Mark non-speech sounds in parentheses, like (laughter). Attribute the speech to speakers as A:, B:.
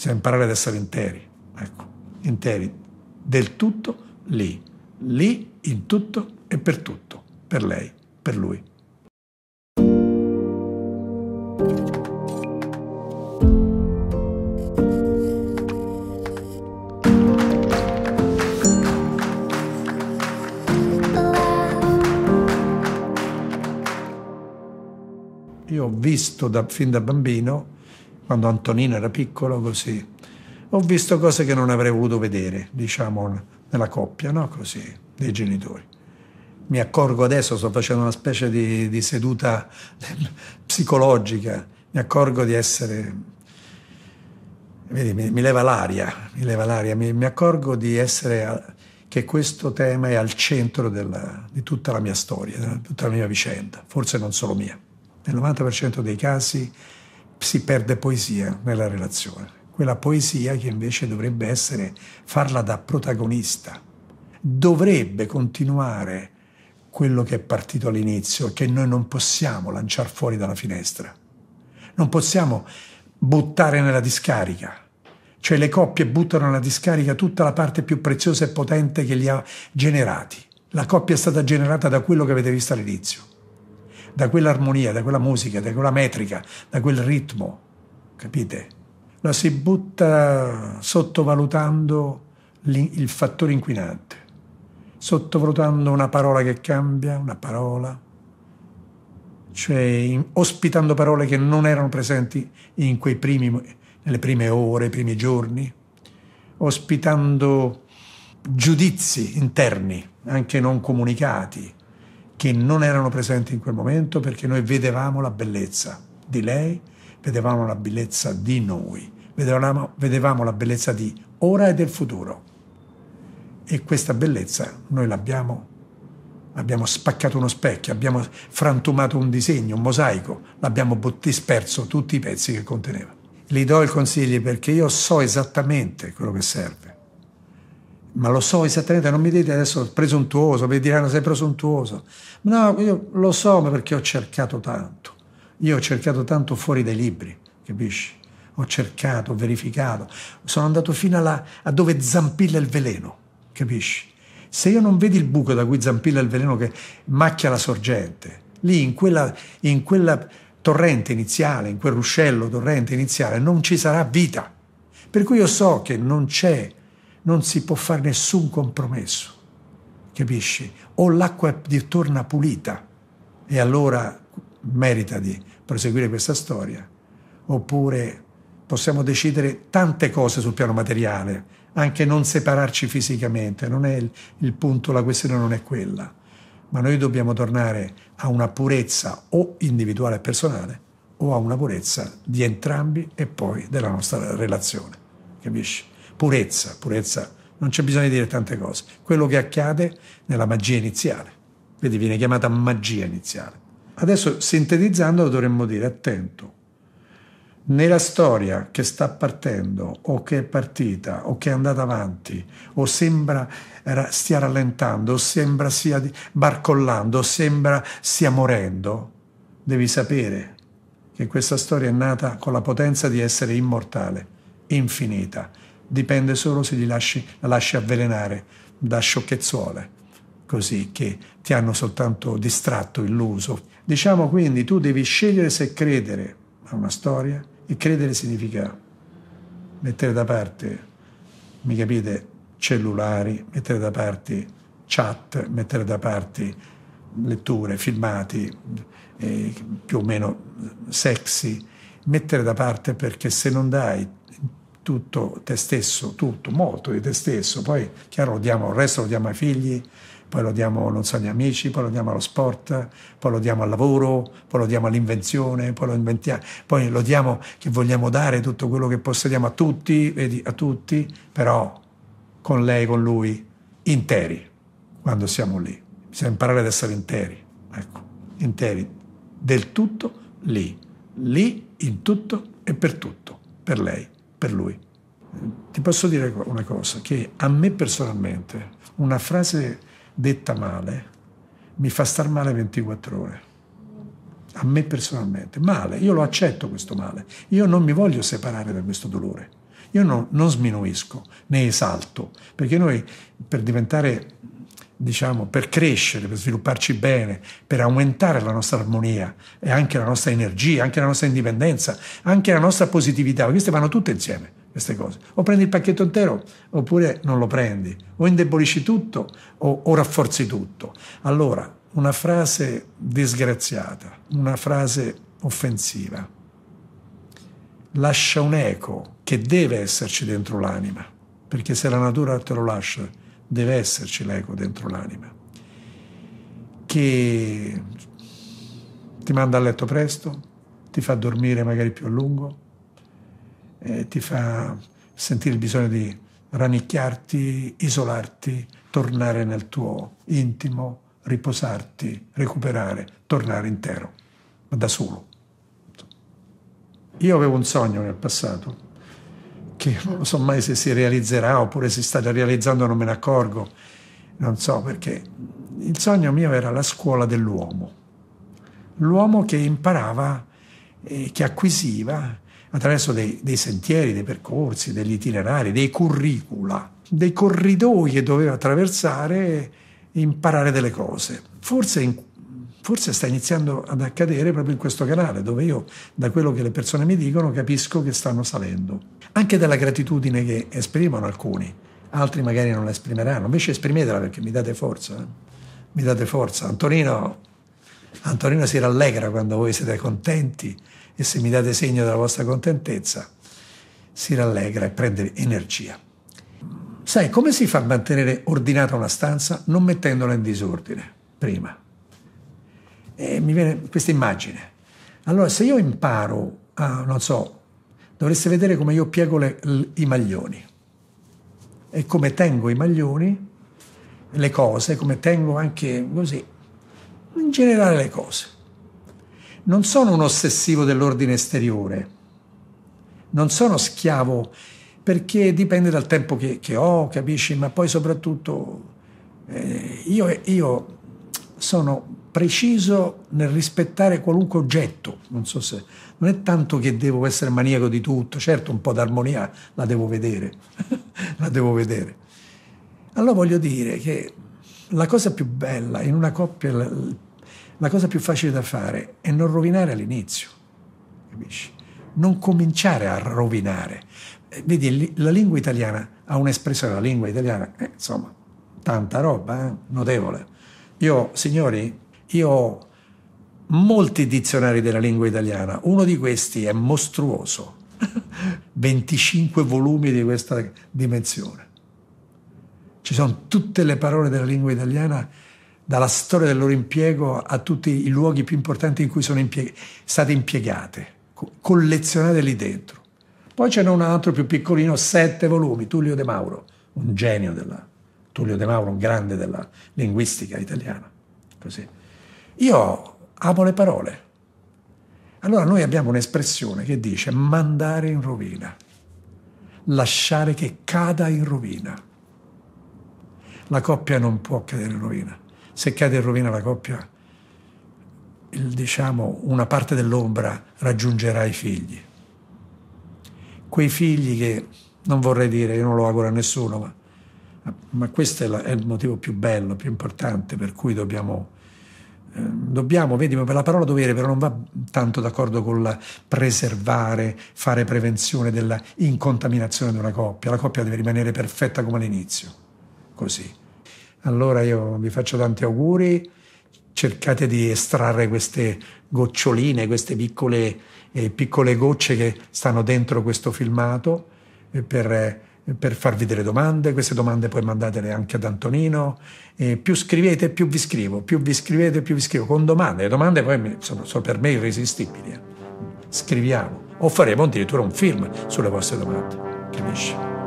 A: bisogna imparare ad essere interi, ecco, interi del tutto lì, lì in tutto e per tutto, per lei, per lui. Io ho visto da, fin da bambino quando Antonino era piccolo così. Ho visto cose che non avrei voluto vedere, diciamo, nella coppia, no? Così, dei genitori. Mi accorgo adesso, sto facendo una specie di, di seduta (laughs) psicologica, mi accorgo di essere Vedi, mi, mi, leva l'aria, mi, leva l'aria. mi, mi accorgo a, che questo tema è al centro della, di tutta la mia storia, di tutta la mia vicenda, forse non solo mia. Nel 90% dei casi si perde poesia nella relazione. Quella poesia che invece dovrebbe essere farla da protagonista. Dovrebbe continuare quello che è partito all'inizio, che noi non possiamo lanciare fuori dalla finestra. Non possiamo buttare nella discarica. Cioè le coppie buttano nella discarica tutta la parte più preziosa e potente che li ha generati. La coppia è stata generata da quello che avete visto all'inizio da quell'armonia, da quella musica, da quella metrica, da quel ritmo, capite? La si butta sottovalutando il fattore inquinante, sottovalutando una parola che cambia, una parola, cioè ospitando parole che non erano presenti in quei primi, nelle prime ore, i primi giorni, ospitando giudizi interni, anche non comunicati, che non erano presenti in quel momento perché noi vedevamo la bellezza di lei, vedevamo la bellezza di noi, vedevamo, vedevamo la bellezza di ora e del futuro. E questa bellezza noi l'abbiamo abbiamo spaccato uno specchio, abbiamo frantumato un disegno, un mosaico, l'abbiamo disperso tutti i pezzi che conteneva. Gli do il consiglio perché io so esattamente quello che serve ma lo so esattamente, non mi dite adesso presuntuoso, mi diranno sei presuntuoso. No, io lo so perché ho cercato tanto. Io ho cercato tanto fuori dai libri, capisci? Ho cercato, ho verificato, sono andato fino alla, a dove zampilla il veleno, capisci? Se io non vedi il buco da cui zampilla il veleno che macchia la sorgente, lì in quella, in quella torrente iniziale, in quel ruscello torrente iniziale, non ci sarà vita. Per cui io so che non c'è non si può fare nessun compromesso, capisci? O l'acqua torna pulita e allora merita di proseguire questa storia, oppure possiamo decidere tante cose sul piano materiale, anche non separarci fisicamente, non è il, il punto, la questione non è quella, ma noi dobbiamo tornare a una purezza o individuale e personale o a una purezza di entrambi e poi della nostra relazione, capisci? purezza, purezza, non c'è bisogno di dire tante cose, quello che accade nella magia iniziale, quindi viene chiamata magia iniziale. Adesso sintetizzando dovremmo dire attento, nella storia che sta partendo o che è partita o che è andata avanti o sembra stia rallentando o sembra stia barcollando o sembra stia morendo, devi sapere che questa storia è nata con la potenza di essere immortale, infinita, dipende solo se lasci, la lasci avvelenare da sciocchezzuole, così che ti hanno soltanto distratto, illuso. Diciamo quindi tu devi scegliere se credere a una storia e credere significa mettere da parte, mi capite, cellulari, mettere da parte chat, mettere da parte letture, filmati eh, più o meno sexy, mettere da parte perché se non dai tutto te stesso, tutto, molto di te stesso, poi chiaro lo diamo, il resto lo diamo ai figli, poi lo diamo, non so, agli amici, poi lo diamo allo sport, poi lo diamo al lavoro, poi lo diamo all'invenzione, poi lo inventiamo, poi lo diamo che vogliamo dare tutto quello che possediamo a tutti, vedi, a tutti, però con lei, con lui, interi, quando siamo lì. Bisogna imparare ad essere interi, ecco, interi, del tutto lì, lì, in tutto e per tutto, per lei per lui. Ti posso dire una cosa, che a me personalmente una frase detta male mi fa star male 24 ore. A me personalmente, male, io lo accetto questo male, io non mi voglio separare da questo dolore, io no, non sminuisco né esalto, perché noi per diventare diciamo, per crescere, per svilupparci bene, per aumentare la nostra armonia e anche la nostra energia, anche la nostra indipendenza, anche la nostra positività. Queste vanno tutte insieme, queste cose. O prendi il pacchetto intero oppure non lo prendi, o indebolisci tutto o, o rafforzi tutto. Allora, una frase disgraziata, una frase offensiva, lascia un eco che deve esserci dentro l'anima, perché se la natura te lo lascia, deve esserci l'ego dentro l'anima, che ti manda a letto presto, ti fa dormire magari più a lungo, eh, ti fa sentire il bisogno di ranicchiarti, isolarti, tornare nel tuo intimo, riposarti, recuperare, tornare intero, ma da solo. Io avevo un sogno nel passato che non lo so mai se si realizzerà oppure si sta già realizzando non me ne accorgo, non so perché il sogno mio era la scuola dell'uomo, l'uomo che imparava, eh, che acquisiva attraverso dei, dei, sentieri, dei percorsi, degli itinerari, dei curricula, dei corridoi che doveva attraversare e imparare delle cose. Forse in forse sta iniziando ad accadere proprio in questo canale, dove io, da quello che le persone mi dicono, capisco che stanno salendo anche della gratitudine che esprimono alcuni, altri magari non la esprimeranno, invece esprimetela perché mi date forza, eh? mi date forza. Antonino, Antonino si rallegra quando voi siete contenti e se mi date segno della vostra contentezza si rallegra e prende energia. Sai come si fa a mantenere ordinata una stanza non mettendola in disordine prima? E eh, mi viene questa immagine. Allora se io imparo a, non so, dovreste vedere come io piego le, i maglioni e come tengo i maglioni, le cose, come tengo anche così, in generale le cose. Non sono un ossessivo dell'ordine esteriore, non sono schiavo perché dipende dal tempo che, che ho, capisci, ma poi soprattutto eh, io, io sono preciso nel rispettare qualunque oggetto, non so se non è tanto che devo essere maniaco di tutto, certo un po' d'armonia la devo vedere, (laughs) la devo vedere. Allora voglio dire che la cosa più bella in una coppia, la, la cosa più facile da fare è non rovinare all'inizio, capisci? Non cominciare a rovinare. Eh, vedi, la lingua italiana ha un'espressione, la lingua italiana, eh, insomma, tanta roba, eh? notevole. Io, signori, io ho molti dizionari della lingua italiana, uno di questi è mostruoso, 25 (laughs) volumi di questa dimensione. Ci sono tutte le parole della lingua italiana, dalla storia del loro impiego a tutti i luoghi più importanti in cui sono impieg state impiegate, collezionate lì dentro. Poi ce n'è un altro più piccolino, sette volumi, Tullio De Mauro, un genio della Tullio De Mauro, un grande della linguistica italiana. Così. Io amo le parole. Allora noi abbiamo un'espressione che dice mandare in rovina, lasciare che cada in rovina. La coppia non può cadere in rovina. Se cade in rovina la coppia, il, diciamo, una parte dell'ombra raggiungerà i figli. Quei figli che, non vorrei dire, io non lo auguro a nessuno, ma ma questo è, la, è il motivo più bello, più importante per cui dobbiamo eh, dobbiamo, vedi, ma la parola dovere però non va tanto d'accordo con la preservare, fare prevenzione della incontaminazione di una coppia. La coppia deve rimanere perfetta come all'inizio, così. Allora io vi faccio tanti auguri, cercate di estrarre queste goccioline, queste piccole, eh, piccole gocce che stanno dentro questo filmato eh, per eh, per farvi delle domande, queste domande poi mandatele anche ad Antonino, eh, più scrivete più vi scrivo, più vi scrivete più vi scrivo, con domande, le domande poi sono, sono per me irresistibili, eh. scriviamo o faremo addirittura un film sulle vostre domande, capisci?